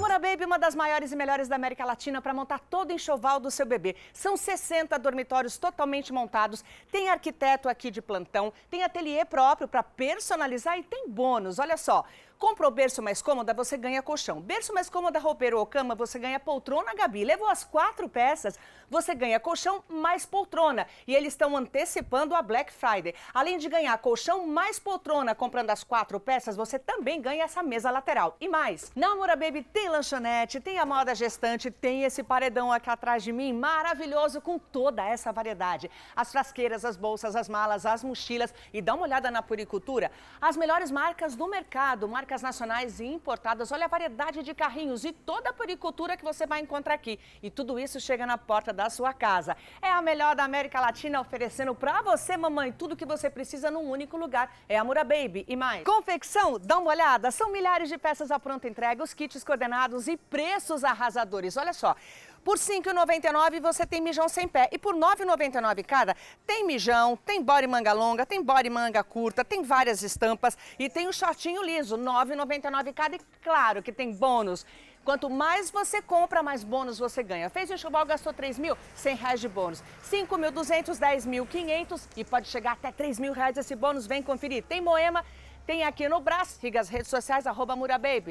Amora Baby, uma das maiores e melhores da América Latina para montar todo o enxoval do seu bebê. São 60 dormitórios totalmente montados, tem arquiteto aqui de plantão, tem ateliê próprio para personalizar e tem bônus. Olha só, Comprou berço mais cômoda, você ganha colchão. Berço mais cômoda, roupeiro ou cama, você ganha poltrona, Gabi. Levou as quatro peças, você ganha colchão mais poltrona. E eles estão antecipando a Black Friday. Além de ganhar colchão mais poltrona comprando as quatro peças, você também ganha essa mesa lateral. E mais, na Amora Baby tem lanchonete, tem a moda gestante, tem esse paredão aqui atrás de mim, maravilhoso com toda essa variedade. As frasqueiras, as bolsas, as malas, as mochilas e dá uma olhada na puricultura. As melhores marcas do mercado, marcas nacionais e importadas. Olha a variedade de carrinhos e toda a puricultura que você vai encontrar aqui. E tudo isso chega na porta da sua casa. É a melhor da América Latina oferecendo para você, mamãe, tudo que você precisa num único lugar. É a Mura Baby e mais. Confecção, dá uma olhada. São milhares de peças à pronta entrega, os kits coordenados e preços arrasadores. Olha só. Por R$ 5,99 você tem mijão sem pé. E por R$ 9,99 cada, tem mijão, tem body manga longa, tem body manga curta, tem várias estampas e tem o um shortinho liso, R$ 9,99 cada. E claro que tem bônus. Quanto mais você compra, mais bônus você ganha. Fez o enxoval, gastou R$ mil, reais de bônus. R$ mil, e pode chegar até R$ reais esse bônus. Vem conferir. Tem Moema, tem aqui no braço. siga as redes sociais, arroba Murababy.